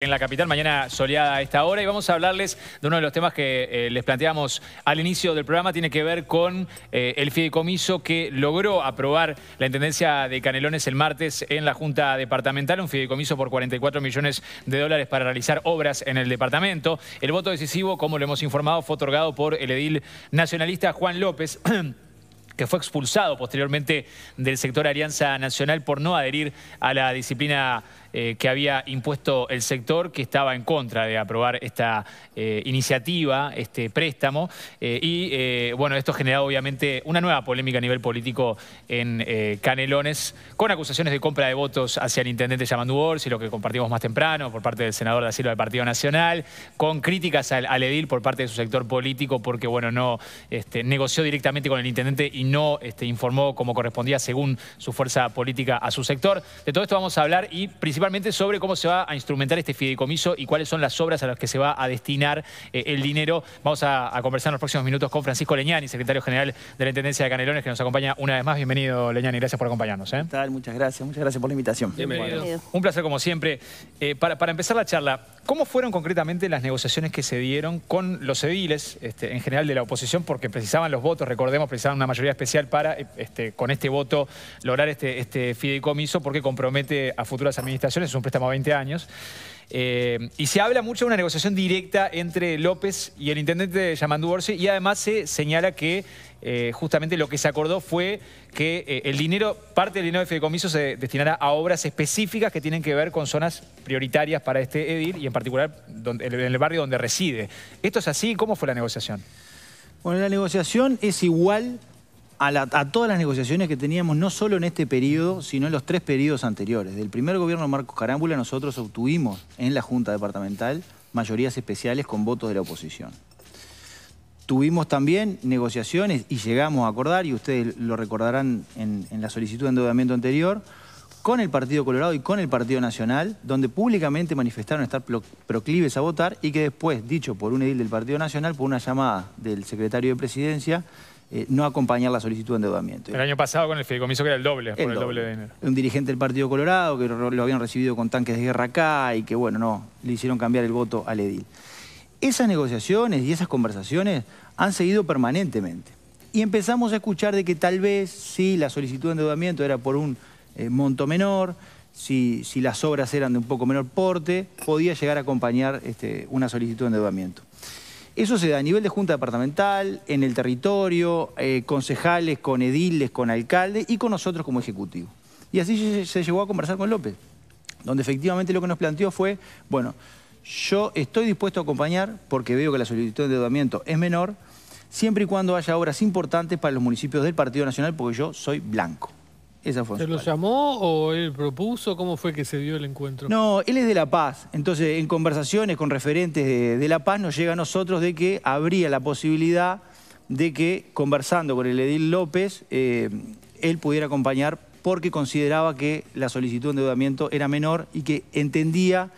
En la capital, mañana soleada a esta hora, y vamos a hablarles de uno de los temas que eh, les planteamos al inicio del programa, tiene que ver con eh, el fideicomiso que logró aprobar la Intendencia de Canelones el martes en la Junta Departamental, un fideicomiso por 44 millones de dólares para realizar obras en el departamento. El voto decisivo, como lo hemos informado, fue otorgado por el edil nacionalista Juan López. que fue expulsado posteriormente del sector Alianza Nacional por no adherir a la disciplina eh, que había impuesto el sector que estaba en contra de aprobar esta eh, iniciativa, este préstamo. Eh, y bueno, esto ha generado obviamente una nueva polémica a nivel político en Canelones, con acusaciones de compra de votos hacia el intendente Yamandu Orsi, lo que compartimos más temprano por parte del senador de asilo del Partido Nacional, con críticas al, edil por parte de su sector político porque, bueno, no este, negoció directamente con el intendente y no este, informó como correspondía según su fuerza política a su sector. De todo esto vamos a hablar y principalmente principalmente sobre cómo se va a instrumentar este fideicomiso y cuáles son las obras a las que se va a destinar eh, el dinero. Vamos a, conversar en los próximos minutos con Francisco Leñani, secretario general de la Intendencia de Canelones, que nos acompaña una vez más. Bienvenido, Leñani, gracias por acompañarnos. ¿eh? muchas gracias, muchas gracias por la invitación. Bienvenido. Un placer como siempre. Eh, para, para, empezar la charla, ¿cómo fueron concretamente las negociaciones que se dieron con los ediles, este, en general de la oposición, porque precisaban los votos, recordemos, precisaban una mayoría especial para, este, con este voto, lograr este, este fideicomiso, porque compromete a futuras administraciones es un préstamo a 20 años. Eh, y se habla mucho de una negociación directa entre López y el intendente de Yamandú Orsi y además se señala que eh, justamente lo que se acordó fue que eh, el dinero, parte del dinero de fideicomiso se destinará a obras específicas que tienen que ver con zonas prioritarias para este edil y en particular en el barrio donde reside. ¿Esto es así? ¿Cómo fue la negociación? Bueno, la negociación es igual a, todas las negociaciones que teníamos, no solo en este periodo, sino en los tres periodos anteriores. Del primer gobierno de Marcos Carámbula nosotros obtuvimos en la Junta Departamental mayorías especiales con votos de la oposición. Tuvimos también negociaciones y llegamos a acordar, y ustedes lo recordarán en la solicitud de endeudamiento anterior, con el Partido Colorado y con el Partido Nacional, donde públicamente manifestaron estar proclives a votar y que después, dicho por un edil del Partido Nacional, por una llamada del secretario de Presidencia, eh, no acompañar la solicitud de endeudamiento. El año pasado con el fideicomiso que era el doble, de dinero. Un dirigente del Partido Colorado que lo habían recibido con tanques de guerra acá y que, bueno, no, le hicieron cambiar el voto al edil. Esas negociaciones y esas conversaciones han seguido permanentemente. Y empezamos a escuchar de que tal vez si la solicitud de endeudamiento era por un eh, monto menor, si, las obras eran de un poco menor porte, podía llegar a acompañar este, una solicitud de endeudamiento. Eso se da a nivel de junta departamental, en el territorio, eh, concejales, con ediles, con alcalde y con nosotros como ejecutivo. Y así se, se llegó a conversar con López, donde efectivamente lo que nos planteó fue, bueno, yo estoy dispuesto a acompañar porque veo que la solicitud de endeudamiento es menor, siempre y cuando haya obras importantes para los municipios del Partido Nacional, porque yo soy blanco. ¿Se lo llamó o él propuso? ¿Cómo fue que se dio el encuentro? No, él es de La Paz. Entonces, en conversaciones con referentes de, La Paz nos llega a nosotros de que habría la posibilidad de que, conversando con el Edil López, eh, él pudiera acompañar porque consideraba que la solicitud de endeudamiento era menor y que entendía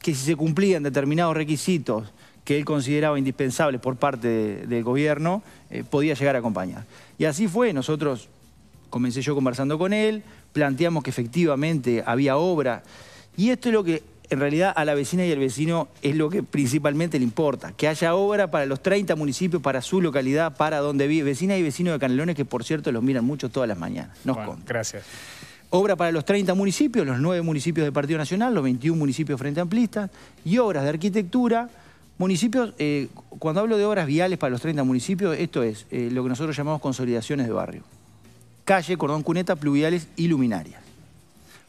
que si se cumplían determinados requisitos que él consideraba indispensables por parte del gobierno, eh, podía llegar a acompañar. Y así fue, nosotros Comencé yo conversando con él, planteamos que efectivamente había obra. Y esto es lo que en realidad a la vecina y al vecino es lo que principalmente le importa. Que haya obra para los 30 municipios, para su localidad, para donde vive. Vecina y vecino de Canelones que por cierto los miran mucho todas las mañanas. Nos contan. Gracias. Obra para los 30 municipios, los 9 municipios del Partido Nacional, los 21 municipios Frente Amplista. Y obras de arquitectura. Municipios, eh, cuando hablo de obras viales para los 30 municipios, esto es eh, lo que nosotros llamamos consolidaciones de barrio calle, cordón cuneta, pluviales y luminarias.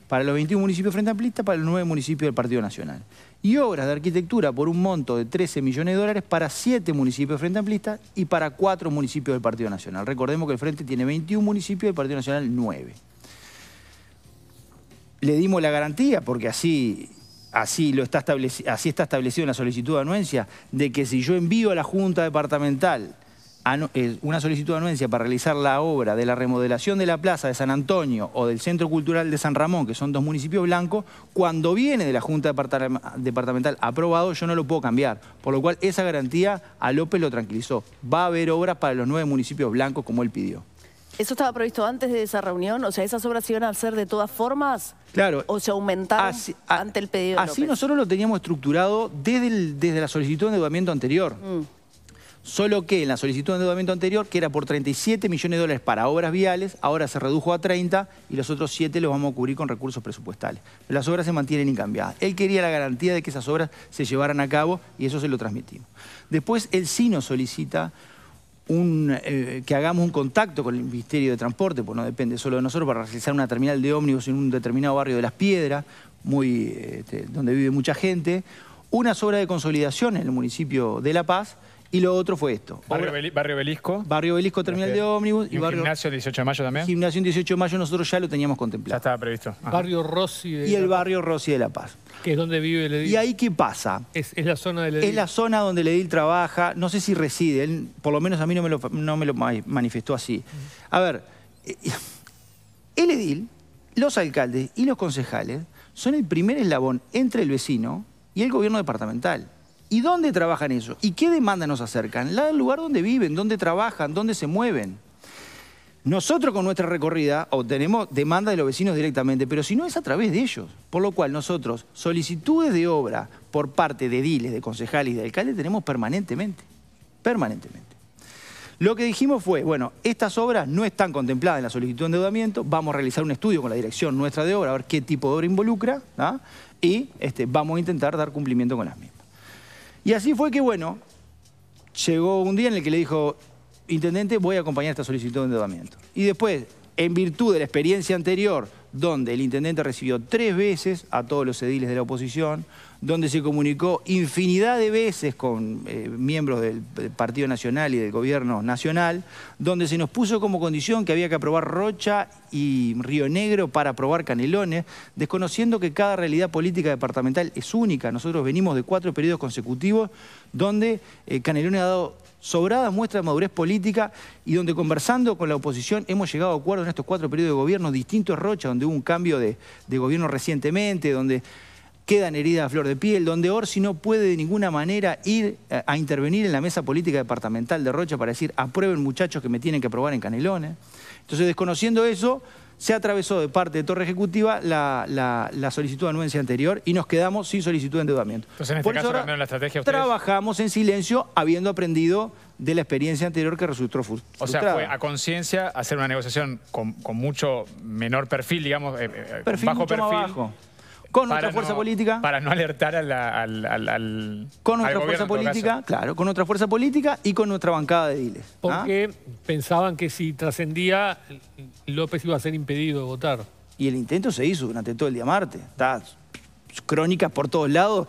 Para los 21 municipios Frente Amplista, para los 9 municipios del Partido Nacional. Y obras de arquitectura por un monto de 13 millones de dólares para 7 municipios Frente Amplista y para 4 municipios del Partido Nacional. Recordemos que el Frente tiene 21 municipios y el Partido Nacional 9. Le dimos la garantía, porque así así, lo está así está establecido en la solicitud de anuencia, de que si yo envío a la Junta Departamental eh, una solicitud de anuencia para realizar la obra de la remodelación de la Plaza de San Antonio o del Centro Cultural de San Ramón, que son dos municipios blancos, cuando viene de la Junta Departamental aprobado, yo no lo puedo cambiar. Por lo cual, esa garantía a López lo tranquilizó. Va a haber obras para los nueve municipios blancos, como él pidió. ¿Eso estaba previsto antes de esa reunión? O sea, ¿esas obras se iban a hacer de todas formas? Claro. ¿O se aumentaron ante el pedido de Así nosotros lo teníamos estructurado desde, desde la solicitud de endeudamiento anterior. Mm. Solo que en la solicitud de endeudamiento anterior, que era por 37 millones de dólares para obras viales, ahora se redujo a 30 y los otros 7 los vamos a cubrir con recursos presupuestales. las obras se mantienen incambiadas. Él quería la garantía de que esas obras se llevaran a cabo y eso se lo transmitimos. Después el sí nos solicita eh, que hagamos un contacto con el Ministerio de Transporte, porque no depende solo de nosotros, para realizar una terminal de ómnibus en un determinado barrio de Las Piedras, muy, este, donde vive mucha gente, una obras de consolidación en el municipio de La Paz, y lo otro fue esto. Barrio, Belisco. Barrio Belisco, Terminal de Ómnibus. ¿Y, Gimnasio 18 de Mayo también? Gimnasio 18 de Mayo nosotros ya lo teníamos contemplado. Ya estaba previsto. Barrio Rossi de Y el Barrio Rossi de La Paz. Que es donde vive el edil. ¿Y ahí qué pasa? Es, la zona del edil. Es la zona donde el edil trabaja. No sé si reside. por lo menos a mí no no me lo manifestó así. A ver, el eh, eh, edil, los alcaldes y los concejales son el primer eslabón entre el vecino y el gobierno departamental. ¿Y dónde trabajan ellos? ¿Y qué demanda nos acercan? La, del lugar donde viven, ¿Dónde trabajan, ¿Dónde se mueven. Nosotros con nuestra recorrida obtenemos demanda de los vecinos directamente, pero si no es a través de ellos. Por lo cual nosotros solicitudes de obra por parte de diles, de concejales y de alcaldes tenemos permanentemente. Permanentemente. Lo que dijimos fue, bueno, estas obras no están contempladas en la solicitud de endeudamiento, vamos a realizar un estudio con la dirección nuestra de obra, a ver qué tipo de obra involucra, ¿ah? y este, vamos a intentar dar cumplimiento con las mismas. Y así fue que, bueno, llegó un día en el que le dijo, intendente, voy a acompañar esta solicitud de endeudamiento. Y después, en virtud de la experiencia anterior, donde el intendente recibió tres veces a todos los ediles de la oposición, donde se comunicó infinidad de veces con eh, miembros del Partido Nacional y del Gobierno Nacional, donde se nos puso como condición que había que aprobar Rocha y Río Negro para aprobar Canelones, desconociendo que cada realidad política departamental es única. Nosotros venimos de cuatro periodos consecutivos donde eh, Canelones ha dado sobradas muestras de madurez política y donde conversando con la oposición hemos llegado a acuerdos en estos cuatro periodos de gobierno, distintos Rocha, donde hubo un cambio de, de gobierno recientemente, donde quedan heridas a flor de piel, donde Orsi no puede de ninguna manera ir eh, a intervenir en la mesa política departamental de Rocha para decir aprueben muchachos que me tienen que aprobar en Canelones. Entonces, desconociendo eso, se atravesó de parte de Torre Ejecutiva la, solicitud de anuencia anterior y nos quedamos sin solicitud de endeudamiento. Entonces, pues en este caso, la estrategia trabajamos en silencio habiendo aprendido de la experiencia anterior que resultó frustrada. O sea, fue a conciencia hacer una negociación con, mucho menor perfil, digamos, eh, eh, bajo perfil. Con nuestra otra fuerza política. Para no alertar al, Con otra fuerza política, claro, con otra fuerza política y con nuestra bancada de diles. ¿ah? Porque pensaban que si trascendía, López iba a ser impedido de votar. Y el intento se hizo durante todo el día martes crónicas por todos lados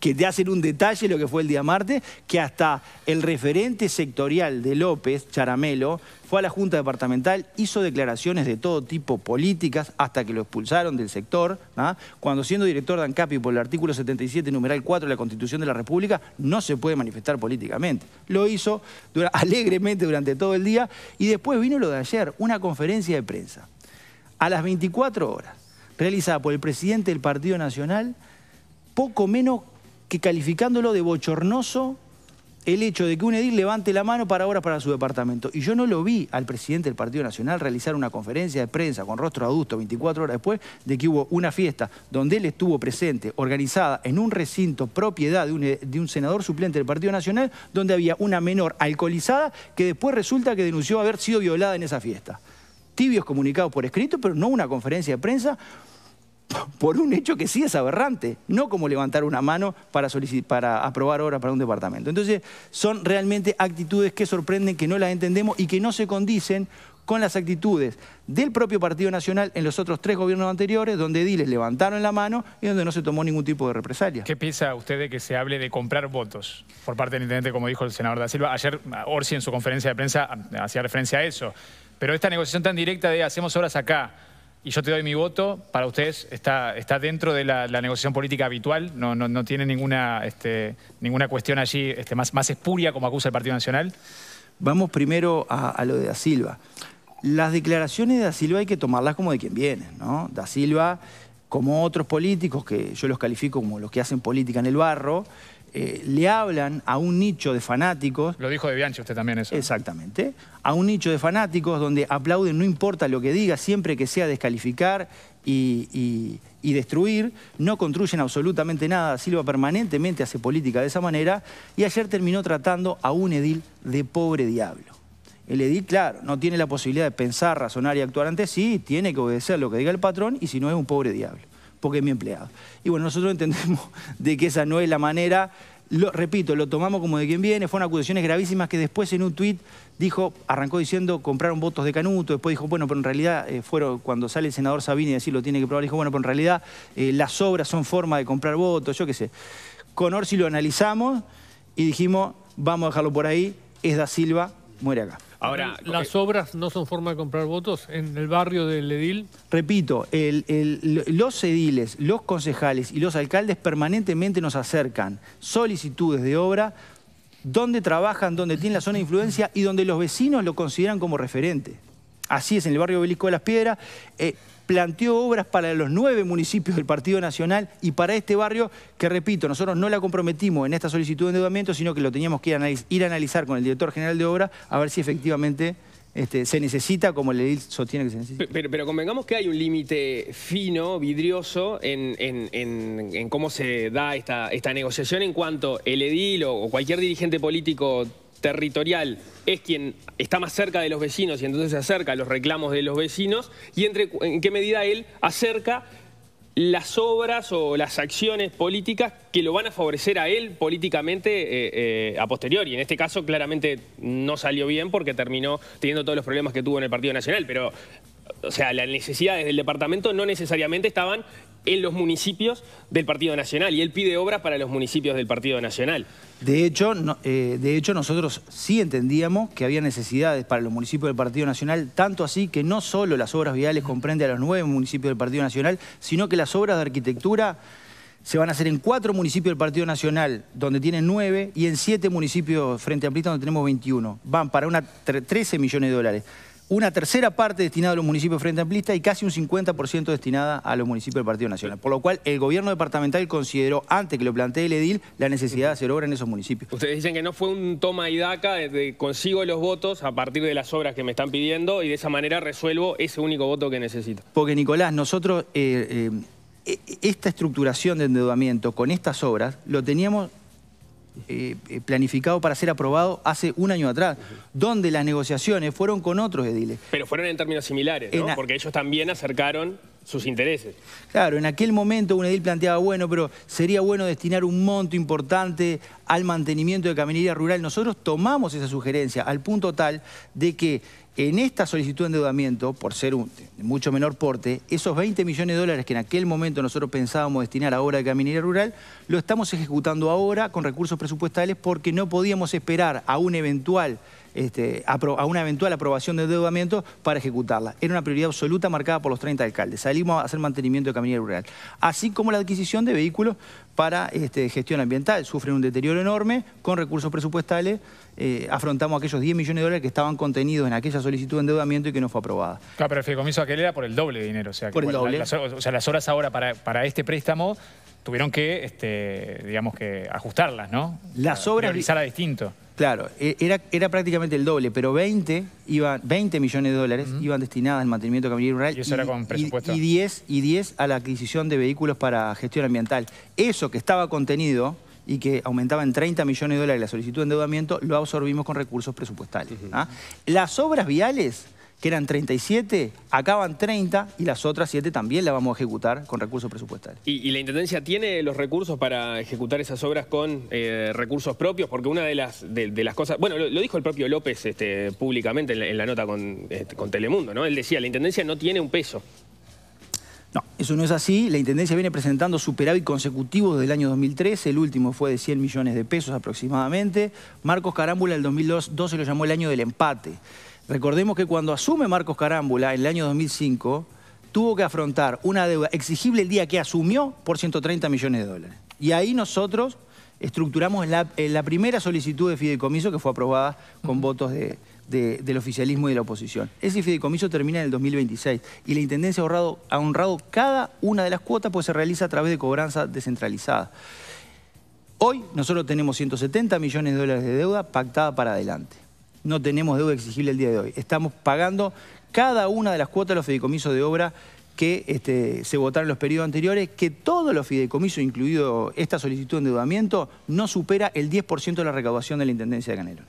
que, te hacen un detalle lo que fue el día martes, que hasta el referente sectorial de López, Charamelo, fue a la Junta Departamental, hizo declaraciones de todo tipo políticas hasta que lo expulsaron del sector, ¿ah? cuando siendo director de ANCAPI por el artículo 77, numeral 4 de la Constitución de la República, no se puede manifestar políticamente. Lo hizo alegremente durante todo el día y después vino lo de ayer, una conferencia de prensa. A las 24 horas, realizada por el presidente del Partido Nacional, poco menos que calificándolo de bochornoso el hecho de que un edil levante la mano para ahora para su departamento. Y yo no lo vi al presidente del Partido Nacional realizar una conferencia de prensa con rostro adusto 24 horas después de que hubo una fiesta donde él estuvo presente, organizada en un recinto propiedad de un senador suplente del Partido Nacional, donde había una menor alcoholizada que después resulta que denunció haber sido violada en esa fiesta tibios comunicados por escrito, pero no una conferencia de prensa por un hecho que sí es aberrante, no como levantar una mano para, para aprobar obras para un departamento. Entonces, son realmente actitudes que sorprenden, que no las entendemos y que no se condicen con las actitudes del propio Partido Nacional en los otros tres gobiernos anteriores, donde Diles levantaron la mano y donde no se tomó ningún tipo de represalia. ¿Qué piensa usted de que se hable de comprar votos por parte del intendente, como dijo el senador da Silva? Ayer Orsi en su conferencia de prensa hacía referencia a eso. Pero esta negociación tan directa de hacemos horas acá y yo te doy mi voto, para ustedes está, está dentro de la, negociación política habitual, no, no, tiene ninguna, este, ninguna cuestión allí este, más, más espuria como acusa el Partido Nacional. Vamos primero a, a lo de Da Silva. Las declaraciones de Da Silva hay que tomarlas como de quien viene, ¿no? Da Silva, como otros políticos, que yo los califico como los que hacen política en el barro, eh, le hablan a un nicho de fanáticos... Lo dijo de Bianchi usted también eso. Exactamente. A un nicho de fanáticos donde aplauden no importa lo que diga, siempre que sea descalificar y, destruir. No construyen absolutamente nada. Silva permanentemente hace política de esa manera. Y ayer terminó tratando a un edil de pobre diablo. El edil, claro, no tiene la posibilidad de pensar, razonar y actuar ante sí. Tiene que obedecer lo que diga el patrón y si no es un pobre diablo porque es mi empleado. Y bueno, nosotros entendemos de que esa no es la manera. Lo, repito, lo tomamos como de quien viene, fueron acusaciones gravísimas que después en un tuit dijo, arrancó diciendo, compraron votos de Canuto, después dijo, bueno, pero en realidad, eh, fueron, cuando sale el senador Sabini y decir lo tiene que probar, dijo, bueno, pero en realidad eh, las obras son forma de comprar votos, yo qué sé. Con Orsi lo analizamos y dijimos, vamos a dejarlo por ahí, es da Silva, muere acá. Ahora, ¿las obras no son forma de comprar votos en el barrio del Edil? Repito, los ediles, los concejales y los alcaldes permanentemente nos acercan solicitudes de obra donde trabajan, donde tienen la zona de influencia y donde los vecinos lo consideran como referente así es, en el barrio Belisco de las Piedras, eh, planteó obras para los nueve municipios del Partido Nacional y para este barrio, que repito, nosotros no la comprometimos en esta solicitud de endeudamiento, sino que lo teníamos que ir a analizar, con el director general de obra, a ver si efectivamente... Este, se necesita como el edil sostiene que se necesita. Pero, convengamos que hay un límite fino, vidrioso, en, cómo se da esta, esta negociación en cuanto el edil o cualquier dirigente político territorial es quien está más cerca de los vecinos y entonces se acerca a los reclamos de los vecinos y entre, en qué medida él acerca las obras o las acciones políticas que lo van a favorecer a él políticamente eh, eh, a posteriori. En este caso claramente no salió bien porque terminó teniendo todos los problemas que tuvo en el Partido Nacional, pero o sea, las necesidades del departamento no necesariamente estaban en los municipios del Partido Nacional y él pide obras para los municipios del Partido Nacional. De hecho, eh, de hecho, nosotros sí entendíamos que había necesidades para los municipios del Partido Nacional, tanto así que no solo las obras viales comprende a los nueve municipios del Partido Nacional, sino que las obras de arquitectura se van a hacer en cuatro municipios del Partido Nacional, donde tienen nueve, y en siete municipios frente a Amplista, donde tenemos 21. Van para una 13 millones de dólares una tercera parte destinada a los municipios Frente Amplista y casi un 50% destinada a los municipios del Partido Nacional. Por lo cual, el gobierno departamental consideró, antes que lo plantee el edil, la necesidad de hacer obra en esos municipios. Ustedes dicen que no fue un toma y daca, consigo los votos a partir de las obras que me están pidiendo y de esa manera resuelvo ese único voto que necesito. Porque, Nicolás, nosotros... Eh, eh, e, e, esta estructuración de endeudamiento con estas obras lo teníamos eh, eh, planificado para ser aprobado hace un año atrás, donde las negociaciones fueron con otros ediles. Pero fueron en términos similares, ¿no? Porque ellos también acercaron sus intereses. Claro, en aquel momento un edil planteaba, bueno, pero sería bueno destinar un monto importante al mantenimiento de caminería rural. Nosotros tomamos esa sugerencia al punto tal de que en esta solicitud de endeudamiento, por ser un mucho menor porte, esos 20 millones de dólares que en aquel momento nosotros pensábamos destinar a obra de caminería rural, lo estamos ejecutando ahora con recursos presupuestales porque no podíamos esperar a eventual este, a una eventual aprobación de endeudamiento para ejecutarla. Era una prioridad absoluta marcada por los 30 alcaldes. Salimos a hacer mantenimiento de caminera rural. Así como la adquisición de vehículos para este, gestión ambiental. Sufren un deterioro enorme, con recursos presupuestales eh, afrontamos aquellos 10 millones de dólares que estaban contenidos en aquella solicitud de endeudamiento y que no fue aprobada. Claro, pero el fideicomiso aquel era por el doble de dinero. O sea, por el doble. Las, o sea, las horas ahora para, para este préstamo tuvieron que, este, digamos que, ajustarlas, ¿no? Las obras... a distinto. Claro, e, era, era prácticamente el doble, pero 20, millones de dólares iban destinadas al mantenimiento de rural. Y y, Y, 10, a la adquisición de vehículos para gestión ambiental. Eso que estaba contenido y que aumentaba en 30 millones de dólares la solicitud de endeudamiento, lo absorbimos con recursos presupuestales. ¿ah? Las obras viales que eran 37, acaban 30 y las otras 7 también las vamos a ejecutar con recursos presupuestarios. ¿Y, la Intendencia tiene los recursos para ejecutar esas obras con eh, recursos propios? Porque una de las, de, las cosas... Bueno, lo, dijo el propio López este, públicamente en la, nota este, con, Telemundo, ¿no? Él decía, la Intendencia no tiene un peso. No, eso no es así. La Intendencia viene presentando superávit consecutivo desde el año 2013. El último fue de 100 millones de pesos aproximadamente. Marcos Carámbula, el 2012 lo llamó el año del empate. Recordemos que cuando asume Marcos Carámbula en el año 2005, tuvo que afrontar una deuda exigible el día que asumió por 130 millones de dólares. Y ahí nosotros estructuramos la, primera solicitud de fideicomiso que fue aprobada con votos del oficialismo y de la oposición. Ese fideicomiso termina en el 2026 y la Intendencia ha ha honrado cada una de las cuotas pues se realiza a través de cobranza descentralizada. Hoy nosotros tenemos 170 millones de dólares de deuda pactada para adelante no tenemos deuda exigible el día de hoy. Estamos pagando cada una de las cuotas de los fideicomisos de obra que este, se votaron en los periodos anteriores, que todos los fideicomisos, incluido esta solicitud de endeudamiento, no supera el 10% de la recaudación de la Intendencia de Canero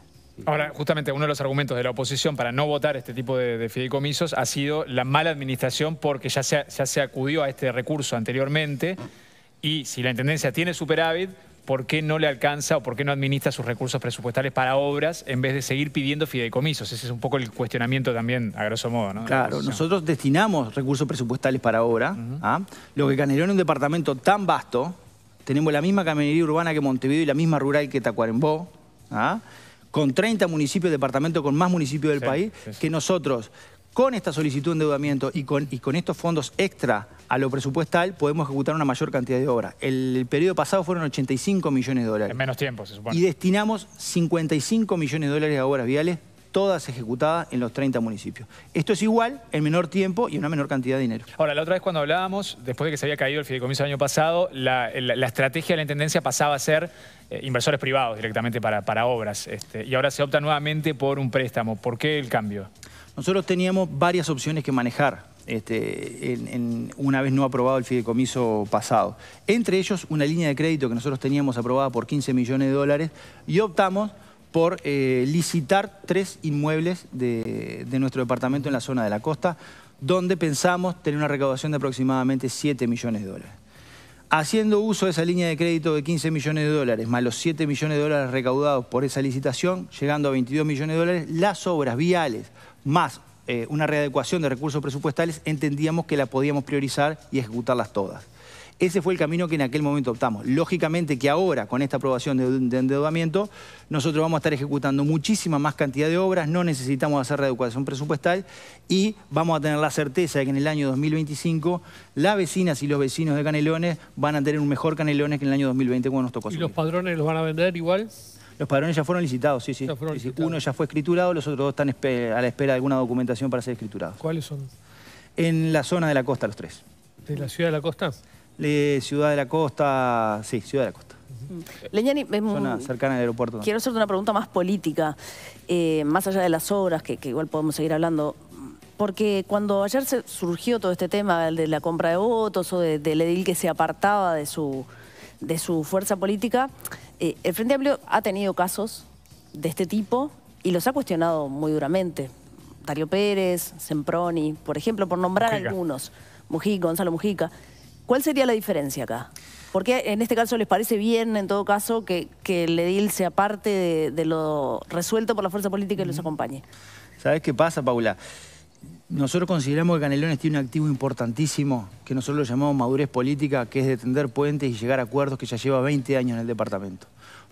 Ahora, justamente uno de los argumentos de la oposición para no votar este tipo de, fideicomisos ha sido la mala administración porque ya se, ya se acudió a este recurso anteriormente y si la Intendencia tiene superávit, por qué no le alcanza o por qué no administra sus recursos presupuestales para obras en vez de seguir pidiendo fideicomisos. Ese es un poco el cuestionamiento también, a grosso modo. ¿no? Claro, nosotros destinamos recursos presupuestales para obra. ¿ah? Lo que generó en un departamento tan vasto, tenemos la misma caminería urbana que Montevideo y la misma rural que Tacuarembó, ¿ah? con 30 municipios, departamentos con más municipios del país, que nosotros con esta solicitud de endeudamiento y con, estos fondos extra a lo presupuestal, podemos ejecutar una mayor cantidad de obras. El, periodo pasado fueron 85 millones de dólares. En menos tiempo, se supone. Y destinamos 55 millones de dólares a obras viales, todas ejecutadas en los 30 municipios. Esto es igual en menor tiempo y una menor cantidad de dinero. Ahora, la otra vez cuando hablábamos, después de que se había caído el fideicomiso el año pasado, la, estrategia de la Intendencia pasaba a ser eh, inversores privados directamente para, obras. Este, y ahora se opta nuevamente por un préstamo. ¿Por qué el cambio? Nosotros teníamos varias opciones que manejar este, una vez no aprobado el fideicomiso pasado. Entre ellos, una línea de crédito que nosotros teníamos aprobada por 15 millones de dólares y optamos por eh, licitar tres inmuebles de, de nuestro departamento en la zona de la costa, donde pensamos tener una recaudación de aproximadamente 7 millones de dólares. Haciendo uso de esa línea de crédito de 15 millones de dólares, más los 7 millones de dólares recaudados por esa licitación, llegando a 22 millones de dólares, las obras viales más eh, una readecuación de recursos presupuestales, entendíamos que la podíamos priorizar y ejecutarlas todas. Ese fue el camino que en aquel momento optamos. Lógicamente que ahora, con esta aprobación de, endeudamiento, nosotros vamos a estar ejecutando muchísima más cantidad de obras, no necesitamos hacer reeducación presupuestal y vamos a tener la certeza de que en el año 2025 las vecinas y los vecinos de Canelones van a tener un mejor Canelones que en el año 2020 cuando nos tocó. ¿Y los padrones los van a vender igual? Los padrones ya fueron licitados, sí, sí. Uno ya fue escriturado, los otros dos están a la espera de alguna documentación para ser escriturados. ¿Cuáles son? En la zona de la costa, los tres. ¿De la ciudad de la costa? Le, Ciudad de la Costa, sí, Ciudad de la Costa. Mm. Leñani, es Zona cercana al aeropuerto. Quiero hacerte una pregunta más política, eh, más allá de las obras, que, igual podemos seguir hablando. Porque cuando ayer se surgió todo este tema de la compra de votos o de, del edil que se apartaba de su, de su fuerza política, eh, el Frente Amplio ha tenido casos de este tipo y los ha cuestionado muy duramente. Darío Pérez, Semproni, por ejemplo, por nombrar algunos. Mujica, Gonzalo Mujica. ¿Cuál sería la diferencia acá? Porque en este caso les parece bien, en todo caso, que, el edil sea parte de, lo resuelto por la fuerza política y los acompañe? ¿Sabes qué pasa, Paula? Nosotros consideramos que Canelones tiene un activo importantísimo, que nosotros lo llamamos madurez política, que es de puentes y llegar a acuerdos que ya lleva 20 años en el departamento.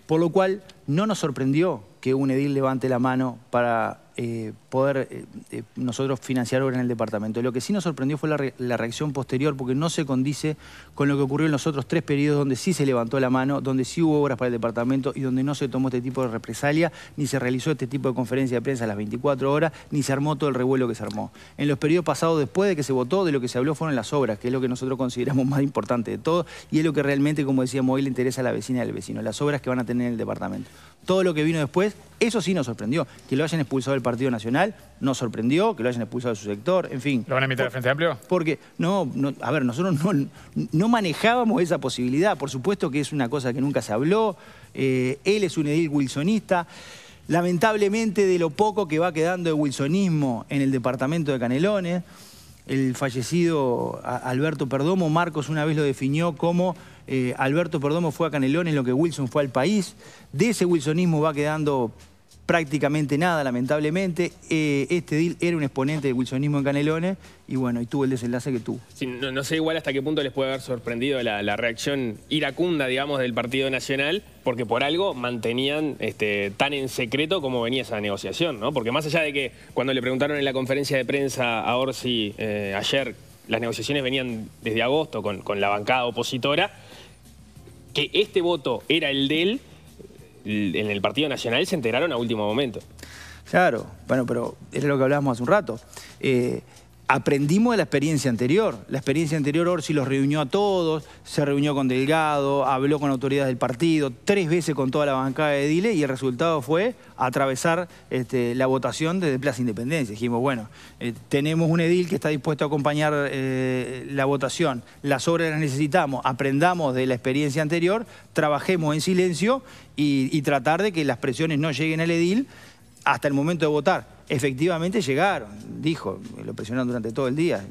Por lo cual, no nos sorprendió que un edil levante la mano para eh, poder eh, eh, nosotros financiar obras en el departamento. Lo que sí nos sorprendió fue la, reacción posterior porque no se condice con lo que ocurrió en los otros tres periodos donde sí se levantó la mano, donde sí hubo obras para el departamento y donde no se tomó este tipo de represalia, ni se realizó este tipo de conferencia de prensa a las 24 horas, ni se armó todo el revuelo que se armó. En los periodos pasados, después de que se votó, de lo que se habló fueron las obras, que es lo que nosotros consideramos más importante de todo y es lo que realmente, como decíamos hoy, le interesa a la vecina y al vecino, las obras que van a tener en el departamento. Todo lo que vino después eso sí nos sorprendió. Que lo hayan expulsado del Partido Nacional nos sorprendió, que lo hayan expulsado de su sector, en fin. ¿Lo van a invitar la Frente Amplio? Porque, no, a ver, nosotros no, manejábamos esa posibilidad. Por supuesto que es una cosa que nunca se habló. Eh, él es un edil wilsonista. Lamentablemente de lo poco que va quedando de wilsonismo en el departamento de Canelones el fallecido Alberto Perdomo. Marcos una vez lo definió como eh, Alberto Perdomo fue a Canelón en lo que Wilson fue al país. De ese wilsonismo va quedando prácticamente nada, lamentablemente. Eh, este deal era un exponente del wilsonismo en Canelones y bueno, y tuvo el desenlace que tuvo. no, sé igual hasta qué punto les puede haber sorprendido la, reacción iracunda, digamos, del Partido Nacional, porque por algo mantenían este, tan en secreto como venía esa negociación, ¿no? Porque más allá de que cuando le preguntaron en la conferencia de prensa a Orsi eh, ayer, las negociaciones venían desde agosto con, con la bancada opositora, que este voto era el de él, en el Partido Nacional se enteraron a último momento. Claro, bueno, pero es lo que hablábamos hace un rato. Eh, aprendimos de la experiencia anterior. La experiencia anterior Orsi los reunió a todos, se reunió con Delgado, habló con autoridades del partido, tres veces con toda la bancada de ediles y el resultado fue atravesar este, la votación desde Plaza Independencia. Dijimos, bueno, eh, tenemos un edil que está dispuesto a acompañar eh, la votación, las obras las necesitamos, aprendamos de la experiencia anterior, trabajemos en silencio y tratar de que las presiones no lleguen al edil hasta el momento de votar Efectivamente llegaron, dijo, lo presionaron durante todo el día.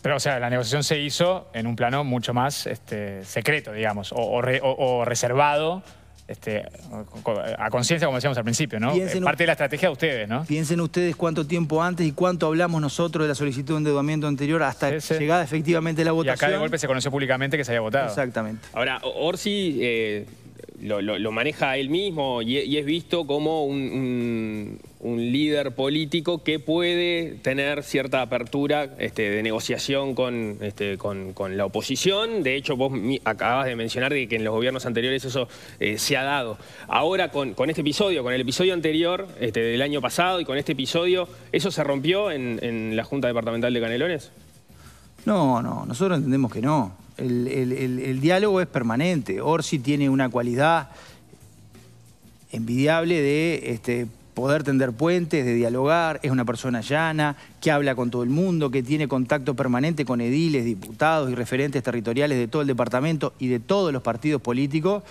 Pero, o sea, la negociación se hizo en un plano mucho más este, secreto, digamos, o, reservado, este, a conciencia, como decíamos al principio, ¿no? Es eh, parte de la estrategia de ustedes, ¿no? Piensen ustedes cuánto tiempo antes y cuánto hablamos nosotros de la solicitud de endeudamiento anterior hasta llegada efectivamente la votación. Y acá de golpe se conoció públicamente que se había votado. Exactamente. Ahora, Orsi... Eh, lo, maneja él mismo y, es visto como un un líder político que puede tener cierta apertura este, de negociación este, con, con, la oposición. De hecho, vos acabas de mencionar que en los gobiernos anteriores eso eh, se ha dado. Ahora, con, este episodio, con el episodio anterior este, del año pasado y con este episodio, ¿eso se rompió en, la Junta Departamental de Canelones? No, no, nosotros entendemos que no. El, diálogo es permanente. Orsi tiene una cualidad envidiable de poder tender puentes, de dialogar, es una persona llana, que habla con todo el mundo, que tiene contacto permanente con ediles, diputados y referentes territoriales de todo el departamento y de todos los partidos políticos,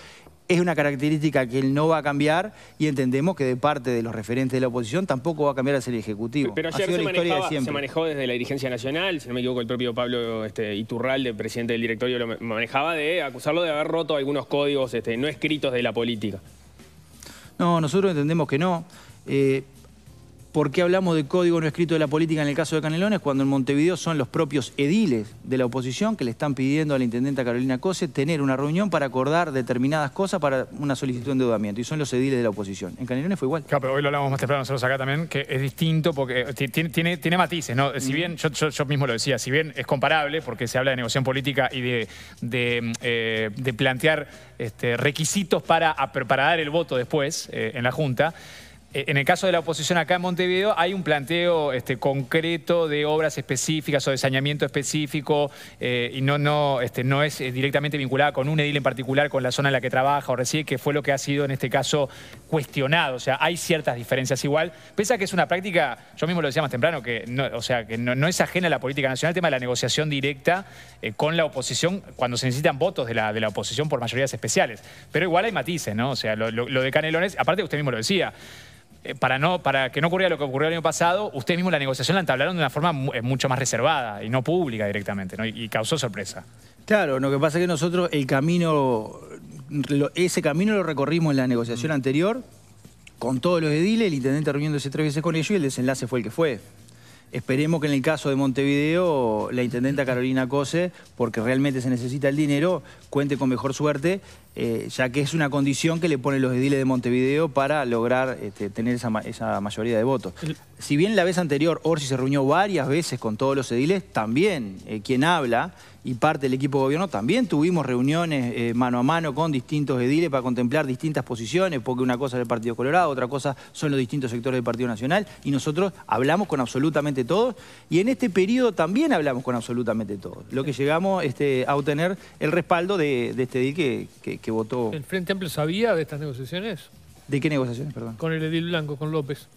es una característica que él no va a cambiar y entendemos que de parte de los referentes de la oposición tampoco va a cambiar a el Ejecutivo. Pero ayer se, se, manejó desde la dirigencia nacional, si no me equivoco el propio Pablo este, Iturralde, presidente del directorio, lo manejaba de acusarlo de haber roto algunos códigos este, no escritos de la política. No, nosotros entendemos que no. Eh, ¿Por qué hablamos de código no escrito de la política en el caso de Canelones cuando en Montevideo son los propios ediles de la oposición que le están pidiendo a la intendenta Carolina Cose tener una reunión para acordar determinadas cosas para una solicitud de endeudamiento? Y son los ediles de la oposición. En Canelones fue igual. Claro, pero hoy lo hablamos más temprano nosotros acá también, que es distinto porque eh, tiene, tiene, matices, ¿no? Si bien, yo, mismo lo decía, si bien es comparable porque se habla de negociación política y de, mm, eh, plantear este, requisitos para, dar el voto después en la Junta, eh, en el caso de la oposición acá en Montevideo, ¿hay un planteo este, concreto de obras específicas o de saneamiento específico eh, y no, no, este, no es eh, directamente vinculada con un edil en particular, con la zona en la que trabaja o reside, que fue lo que ha sido en este caso cuestionado? O sea, hay ciertas diferencias igual, pese a que es una práctica, yo mismo lo decía más temprano, que no, o sea, que no, es ajena a la política nacional el tema de la negociación directa con la oposición cuando se necesitan votos de la, de la oposición por mayorías especiales. Pero igual hay matices, ¿no? O sea, lo, lo de Canelones, aparte usted mismo lo decía, eh, para, no, para que no ocurriera lo que ocurrió el año pasado, usted mismo la negociación la entablaron de una forma eh, mucho más reservada y no pública directamente, ¿no? y, causó sorpresa. Claro, lo que pasa es que nosotros el camino, ese camino lo recorrimos en la negociación mm. anterior, con todos los ediles, el intendente reuniéndose tres veces con ellos y el desenlace fue el que fue. Esperemos que en el caso de Montevideo, la intendenta Carolina Cose, porque realmente se necesita el dinero, cuente con mejor suerte, eh, ya que es una condición que le ponen los ediles de Montevideo para lograr este, tener esa, mayoría de votos. Si bien la vez anterior Orsi se reunió varias veces con todos los ediles, también eh, quien habla y parte del equipo de gobierno, también tuvimos reuniones eh, mano a mano con distintos ediles para contemplar distintas posiciones, porque una cosa es el Partido Colorado, otra cosa son los distintos sectores del Partido Nacional, y nosotros hablamos con absolutamente todos, y en este periodo también hablamos con absolutamente todos, lo que llegamos este, a obtener el respaldo de, este edil que, que votó. ¿El Frente Amplio sabía de estas negociaciones? ¿De qué negociaciones, perdón? Con el edil Blanco, con López.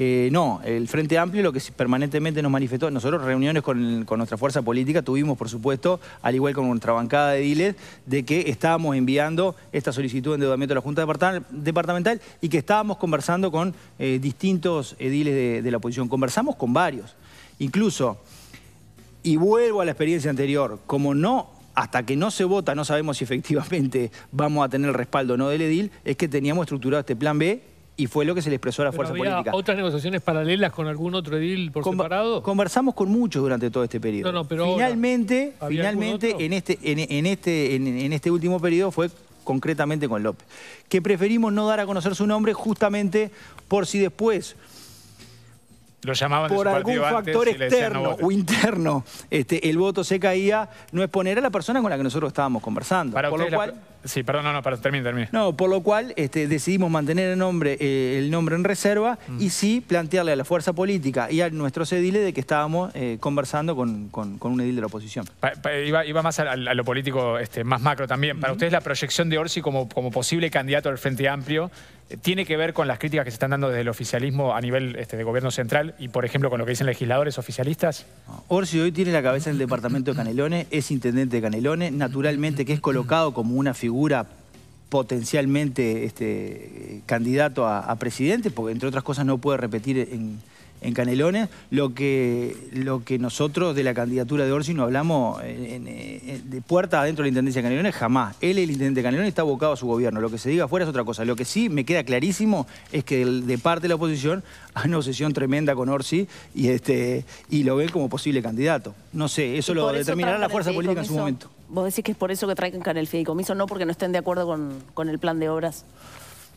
Eh, no, el Frente Amplio lo que permanentemente nos manifestó, nosotros reuniones con, nuestra fuerza política tuvimos, por supuesto, al igual con nuestra bancada de ediles, de que estábamos enviando esta solicitud de endeudamiento a la Junta Departamental y que estábamos conversando con eh, distintos ediles eh, de, de la oposición. Conversamos con varios. Incluso, y vuelvo a la experiencia anterior, como no hasta que no se vota, no sabemos si efectivamente vamos a tener el respaldo o no del edil, es que teníamos estructurado este plan B y fue lo que se le expresó a la fuerza había política. ¿Otras negociaciones paralelas con algún otro edil por separado? Conversamos con muchos durante todo este periodo. finalmente, finalmente en este, en, este, en, este último periodo fue concretamente con López. Que preferimos no dar a conocer su nombre justamente por si después por algún factor externo o interno este, el voto se caía, no exponer a la persona con la que nosotros estábamos conversando. por lo cual, Sí, perdón, no, no, para, termine, No, por lo cual este, decidimos mantener el nombre, eh, en reserva mm. y sí plantearle a la fuerza política y a nuestros ediles de que estábamos eh, conversando con, un edil de la oposición. iba, más a, lo político este, más macro también. Para ustedes la proyección de Orsi como, como posible candidato al Frente Amplio tiene que ver con las críticas que se están dando desde el oficialismo a nivel este, de gobierno central y, por ejemplo, con lo que dicen legisladores oficialistas? Orsi hoy tiene la cabeza en el departamento de Canelones, es intendente de Canelones, naturalmente que es colocado como una figura potencialmente este, candidato a, a presidente, porque entre otras cosas no puede repetir en en Canelones, lo que, lo que nosotros de la candidatura de Orsi no hablamos eh, de puerta adentro de la Intendencia de Canelones, jamás. Él, el Intendente de Canelones, está abocado a su gobierno. Lo que se diga afuera es otra cosa. Lo que sí me queda clarísimo es que de, parte de la oposición hay una obsesión tremenda con Orsi y, este, y lo ve como posible candidato. No sé, eso lo determinará la fuerza política en su momento. ¿Vos decís que es por eso que traigan el fideicomiso, no porque no estén de acuerdo con, con el plan de obras?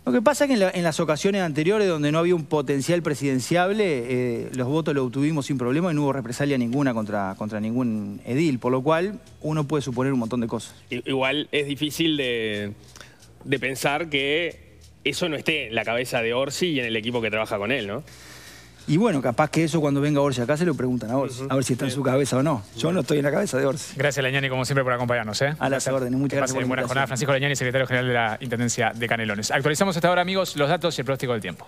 Lo que pasa es que en, las ocasiones anteriores donde no había un potencial presidenciable, eh, los votos los obtuvimos sin problema y no hubo represalia ninguna contra, contra ningún edil, por lo cual uno puede suponer un montón de cosas. Igual es difícil de, de pensar que eso no esté en la cabeza de Orsi y en el equipo que trabaja con él, ¿no? Y bueno, capaz que eso cuando venga Orsi acá se lo preguntan a Orsi, a ver si está en su cabeza o no. Yo no estoy en la cabeza de Orsi. Gracias, Leñani, como siempre, por acompañarnos. ¿eh? A las órdenes, muchas gracias. Por buena jornada. Francisco Leñani, secretario general de la Intendencia de Canelones. Actualizamos hasta ahora, amigos, los datos y el pronóstico del tiempo.